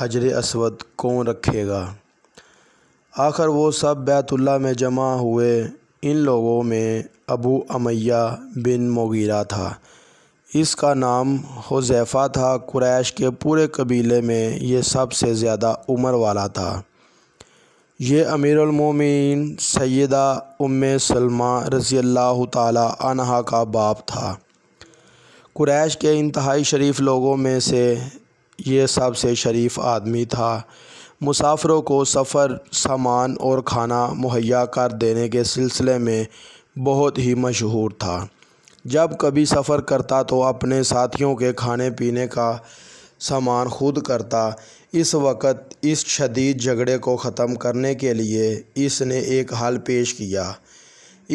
हजर असवद कौन रखेगा आखिर वो सब बैतुल्ला में जमा हुए इन लोगों में अबू अमैया बिन मोगीरा था इसका नाम हुजैफ़ा था कुरैश के पूरे कबीले में ये सबसे ज़्यादा उम्र वाला था ये अमीरमिन सैदा उम सलमा रज़ी अल्लाह तहा का बाप था कुरैश के इंतहाई शरीफ लोगों में से ये सबसे शरीफ आदमी था मुसाफरों को सफ़र सामान और खाना मुहैया कर देने के सिलसिले में बहुत ही मशहूर था जब कभी सफ़र करता तो अपने साथियों के खाने पीने का सामान खुद करता इस वक्त इस शदीद झगड़े को ख़त्म करने के लिए इसने एक हल पेश किया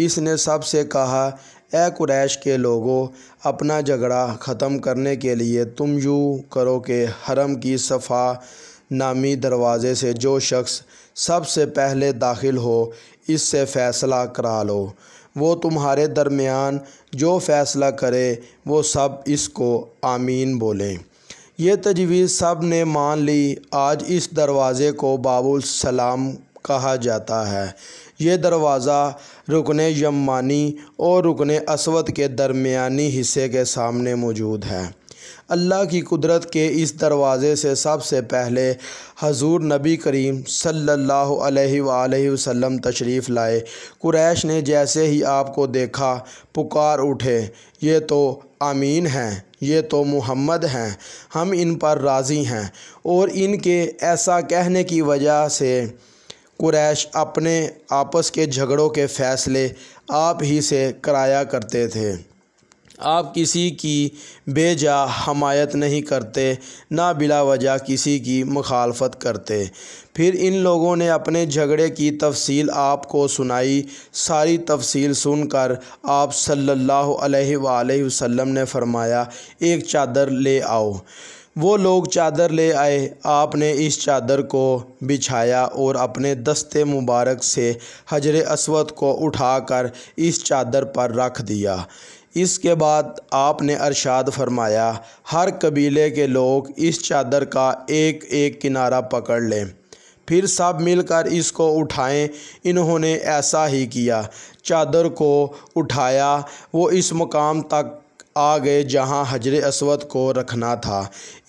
इसने सबसे कहा ए कुरैश के लोगों अपना झगड़ा ख़त्म करने के लिए तुम यूँ करो कि हरम की सफ़ा नामी दरवाज़े से जो शख्स सबसे पहले दाखिल हो इससे फ़ैसला करा लो वो तुम्हारे दरमियान जो फ़ैसला करे वो सब इसको आमीन बोलें ये तजवीज़ सब ने मान ली आज इस दरवाज़े को बाबुल सलाम कहा जाता है ये दरवाज़ा रुकन यमानी और रुकन असवद के दरमियानी हिस्से के सामने मौजूद है अल्लाह की कुदरत के इस दरवाज़े से सबसे पहले हजूर नबी करीम सल्लल्लाहु अलैहि तशरीफ़ लाए कुरैश ने जैसे ही आपको देखा पुकार उठे ये तो आमीन हैं ये तो मुहम्मद हैं हम इन पर राज़ी हैं और इनके ऐसा कहने की वजह से कुरैश अपने आपस के झगड़ों के फ़ैसले आप ही से कराया करते थे आप किसी की बेजा हमायत नहीं करते ना बिला वजह किसी की मुखालफत करते फिर इन लोगों ने अपने झगड़े की तफसील आपको सुनाई सारी तफसील सुनकर आप सल्लल्लाहु अलैहि वसल्लम ने फरमाया एक चादर ले आओ वो लोग चादर ले आए आपने इस चादर को बिछाया और अपने दस्ते मुबारक से हजर असवद को उठाकर इस चादर पर रख दिया इसके बाद आपने अरशाद फरमाया हर कबीले के लोग इस चादर का एक एक किनारा पकड़ लें फिर सब मिलकर इसको उठाएं इन्होंने ऐसा ही किया चादर को उठाया वो इस मुकाम तक आ गए जहां हजर असवद को रखना था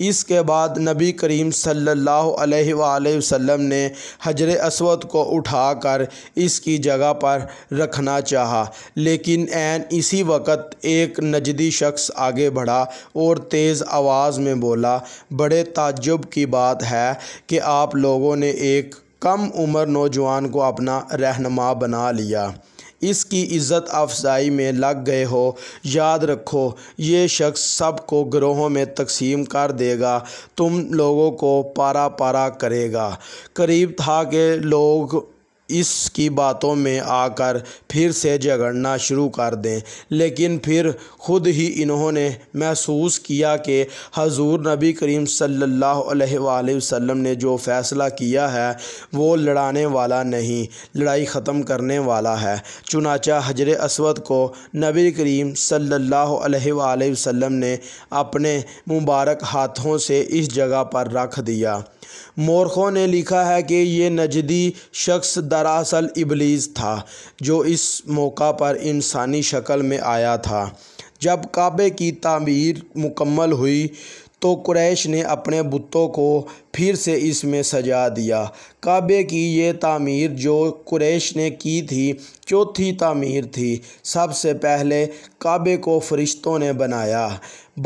इसके बाद नबी करीम सल्लल्लाहु अलैहि वसल्लम ने हजर असवद को उठाकर इसकी जगह पर रखना चाहा लेकिन एन इसी वक्त एक नजदी शख्स आगे बढ़ा और तेज़ आवाज़ में बोला बड़े ताजुब की बात है कि आप लोगों ने एक कम उम्र नौजवान को अपना रहनमा बना लिया इसकी इज़्ज़त अफजाई में लग गए हो याद रखो ये शख्स सब को ग्रोहों में तकसीम कर देगा तुम लोगों को पारा पारा करेगा करीब था कि लोग इसकी बातों में आकर फिर से झगड़ना शुरू कर दें लेकिन फिर ख़ुद ही इन्होंने महसूस किया कि हजूर नबी करीम सल्ला वसम ने जो फ़ैसला किया है वो लड़ाने वाला नहीं लड़ाई ख़त्म करने वाला है चुनाचा हजर असवद को नबी करीम सल्ला वसम ने अपने मुबारक हाथों से इस जगह पर रख दिया मोरखों ने लिखा है कि ये नजदी शख्स दरअसल इबलीस था जो इस मौका पर इंसानी शक्ल में आया था जब काबे की तमीर मुकम्मल हुई तो क्रैश ने अपने बुतों को फिर से इसमें सजा दिया काबे की ये तामीर जो क्रैश ने की थी चौथी तामीर थी सबसे पहले काबे को फरिश्तों ने बनाया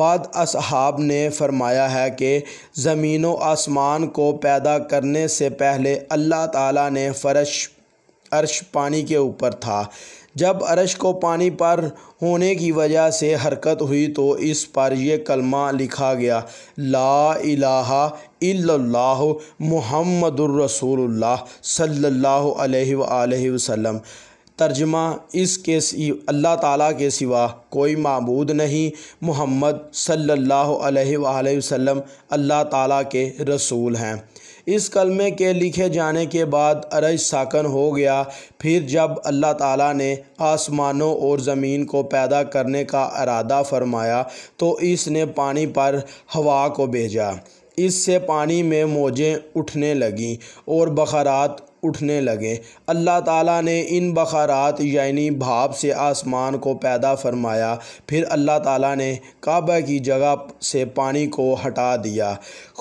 बाद असहाब ने फरमाया है कि ज़मीन व आसमान को पैदा करने से पहले अल्लाह ताला ने फरश अर्श पानी के ऊपर था जब अरश को पानी पर होने की वजह से हरकत हुई तो इस पर यह कलमा लिखा गया ला इलाहा इल्लल्लाहु मुहम्मदुर रसूलुल्लाह सल्लल्लाहु अलैहि वसल्लम तर्जमा इसके अल्लाह ताला के सिवा कोई मबूद नहीं मोहम्मद सल्लल्लाहु अलैहि वसल्लम अल्लाह ताला के रसूल हैं इस कलमे के लिखे जाने के बाद अरज साकन हो गया फिर जब अल्लाह ताला ने आसमानों और ज़मीन को पैदा करने का अरादा फरमाया तो इसने पानी पर हवा को भेजा इससे पानी में मोजें उठने लगीं और बखरात उठने लगे अल्लाह ताला ने इन बखारात यानी भाप से आसमान को पैदा फरमाया फिर अल्लाह ताला ने काबा की जगह से पानी को हटा दिया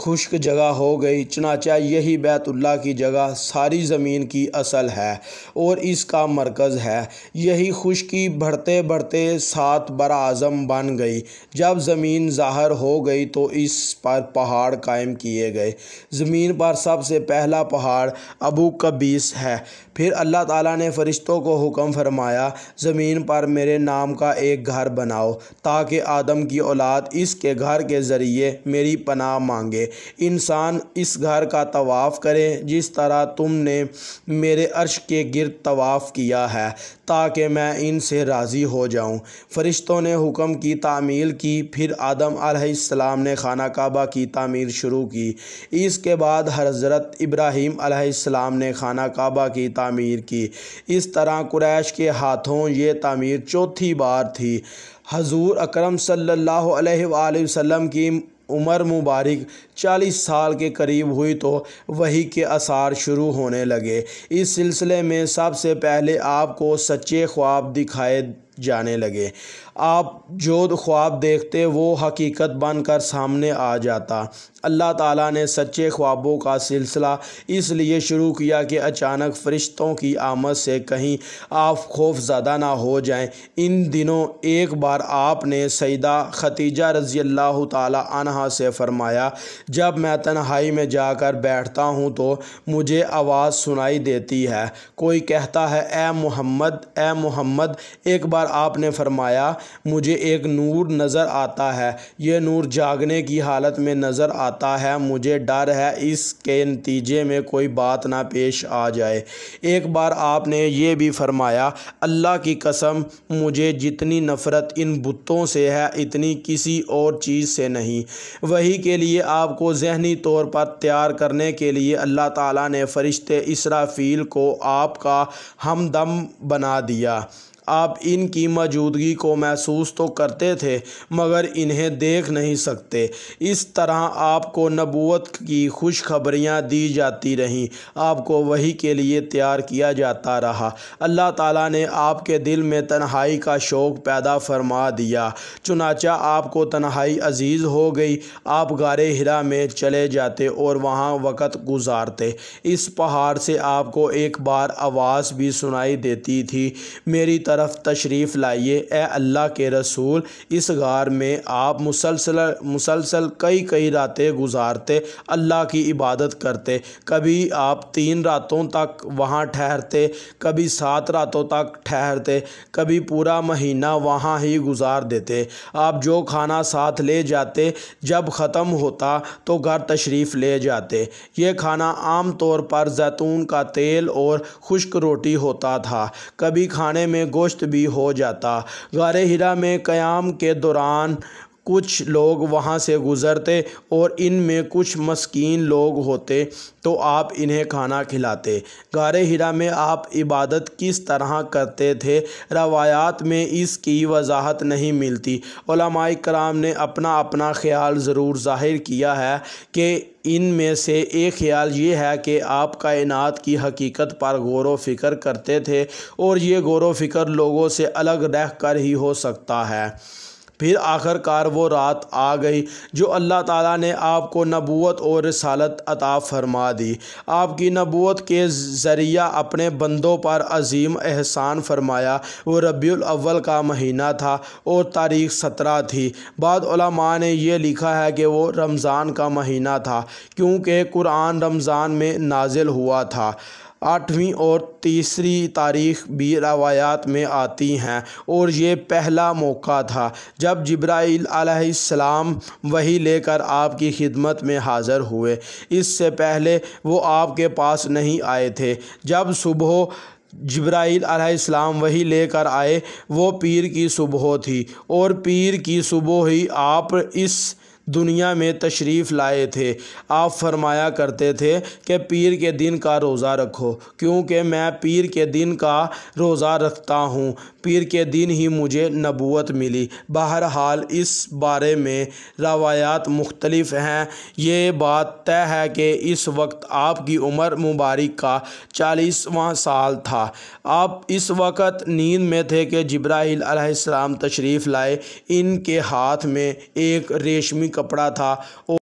खुश्क जगह हो गई चनाचा यही बैतुल्ला की जगह सारी ज़मीन की असल है और इसका मरकज़ है यही खुश्की बढ़ते बढ़ते सात बर आज़म बन गई जब ज़मीन ज़ाहर हो गई तो इस पर पहाड़ कायम किए गए ज़मीन पर सबसे पहला पहाड़ अबू का बीस है फिर अल्लाह ताला ने फ़रिश्तों को हुक्म फरमाया ज़मीन पर मेरे नाम का एक घर बनाओ ताकि आदम की औलाद इसके घर के ज़रिए मेरी पनाह मांगे इंसान इस घर का तवाफ़ करे जिस तरह तुमने मेरे अर्श के गिरद तवाफ़ किया है ताकि मैं इनसे राज़ी हो जाऊं फ़रिश्तों ने हुक्म की तामील की फिर आदम आसमाम ने खाना काबा की तामील शुरू की इसके बाद हज़रत इब्राहीम आसमाम ने खाना काबा की तामीर की इस तरह कुरैश के हाथों ये तामीर चौथी बार थी हजूर अक्रम सल्ला वसम की उम्र मुबारक चालीस साल के करीब हुई तो वही के आसार शुरू होने लगे इस सिलसिले में सबसे पहले आपको सच्चे ख्वाब दिखाए जाने लगे आप जो ख्वाब देखते वो हकीकत बनकर सामने आ जाता अल्लाह ताला ने सच्चे ख्वाबों का सिलसिला इसलिए शुरू किया कि अचानक फ़रिश्तों की आमद से कहीं आप खौफ ज़्यादा ना हो जाएं इन दिनों एक बार आपने सईदा खतीजा रज़ी अल्लाह तहा से फ़रमाया जब मैं तन्हाई में जाकर बैठता हूँ तो मुझे आवाज़ सुनाई देती है कोई कहता है ए मोहम्मद ए मोहम्मद एक बार आपने फरमाया मुझे एक नूर नज़र आता है यह नूर जागने की हालत में नज़र आता है मुझे डर है इसके नतीजे में कोई बात ना पेश आ जाए एक बार आपने ये भी फरमाया अल्लाह की कसम मुझे जितनी नफ़रत इन बुतों से है इतनी किसी और चीज़ से नहीं वही के लिए आपको जहनी तौर पर तैयार करने के लिए अल्लाह ताला ने फ़रिश्ते इसराफील को आपका हमदम बना दिया आप इनकी मौजूदगी को महसूस तो करते थे मगर इन्हें देख नहीं सकते इस तरह आपको नबूत की खुशखबरियाँ दी जाती रहीं आपको वही के लिए तैयार किया जाता रहा अल्लाह ताला ने आपके दिल में तन्हाई का शौक़ पैदा फरमा दिया चुनाचा आपको तन्हाई अजीज़ हो गई आप गारे हिरा में चले जाते और वहाँ वक़्त गुजारते इस पहाड़ से आपको एक बार आवाज़ भी सुनाई देती थी मेरी तरह तरफ तशरीफ़ लाइए ए अल्लाह के रसूल इस गार में आप मुसलसल मुसलसल कई कई रातें गुजारते अल्लाह की इबादत करते कभी आप तीन रातों तक वहाँ ठहरते कभी सात रातों तक ठहरते कभी पूरा महीना वहाँ ही गुजार देते आप जो खाना साथ ले जाते जब ख़त्म होता तो घर तशरीफ़ ले जाते ये खाना आम तौर पर जैतून का तेल और खुश्क रोटी होता था कभी खाने में गोश्त गोश्त भी हो जाता गार हिरा में कयाम के दौरान कुछ लोग वहाँ से गुज़रते और इन में कुछ मस्किन लोग होते तो आप इन्हें खाना खिलाते गारे हिरा में आप इबादत किस तरह करते थे रवायात में इसकी वजाहत नहीं मिलती कराम ने अपना अपना ख्याल ज़रूर ज़ाहिर किया है कि इन में से एक ख्याल ये है कि आप कायनात की हकीकत पर गौर व फिक्र करते थे और ये गौर व फिक्र लोगों से अलग रह कर ही हो सकता है फिर आखिरकार वो रात आ गई जो अल्लाह ताला ने आपको नबूत और रसालत अता फरमा दी आपकी नबूत के ज़रिया अपने बंदों पर अजीम एहसान फरमाया वो रबील अव्वल का महीना था और तारीख सत्रह थी बाद ने यह लिखा है कि वो रमज़ान का महीना था क्योंकि कुरान रमज़ान में नाजिल हुआ था आठवीं और तीसरी तारीख भी रवायात में आती हैं और ये पहला मौका था जब जब्राईल अलैहिस्सलाम वही लेकर आपकी खिदमत में हाज़र हुए इससे पहले वो आपके पास नहीं आए थे जब सुबह जब्राईल अलैहिस्सलाम वही लेकर आए वो पीर की सुबह थी और पीर की सुबह ही आप इस दुनिया में तशरीफ़ लाए थे आप फरमाया करते थे कि पीर के दिन का रोज़ा रखो क्योंकि मैं पीर के दिन का रोज़ा रखता हूँ पीर के दिन ही मुझे नबूत मिली बहरहाल इस बारे में रवायात मुख्तलफ़ हैं ये बात तय है कि इस वक्त आपकी उम्र मुबारक का चालीसवां साल था आप इस वक्त नींद में थे कि जब्राहीम तशरीफ़ लाए इनके हाथ में एक रेशमी कपड़ा था